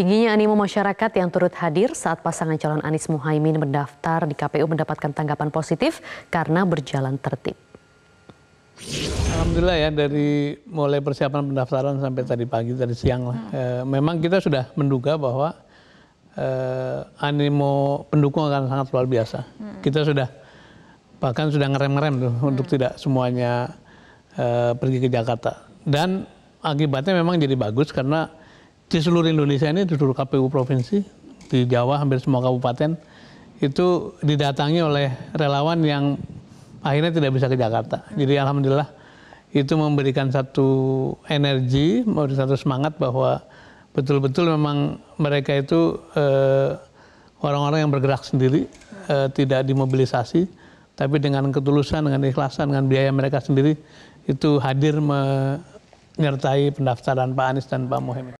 Tingginya animo masyarakat yang turut hadir saat pasangan calon Anies Muhaimin mendaftar di KPU mendapatkan tanggapan positif karena berjalan tertib. Alhamdulillah ya dari mulai persiapan pendaftaran sampai tadi pagi tadi siang lah. Hmm. E, memang kita sudah menduga bahwa e, animo pendukung akan sangat luar biasa. Hmm. Kita sudah bahkan sudah ngerem-ngerem tuh hmm. untuk tidak semuanya e, pergi ke Jakarta. Dan akibatnya memang jadi bagus karena di seluruh Indonesia ini di seluruh KPU provinsi di Jawa hampir semua kabupaten itu didatangi oleh relawan yang akhirnya tidak bisa ke Jakarta. Jadi alhamdulillah itu memberikan satu energi, memberi satu semangat bahwa betul-betul memang mereka itu eh, orang-orang e, yang bergerak sendiri, e, tidak dimobilisasi, tapi dengan ketulusan, dengan ikhlasan, dengan biaya mereka sendiri itu hadir menyertai pendaftaran Pak Anies dan Pak Muhammad.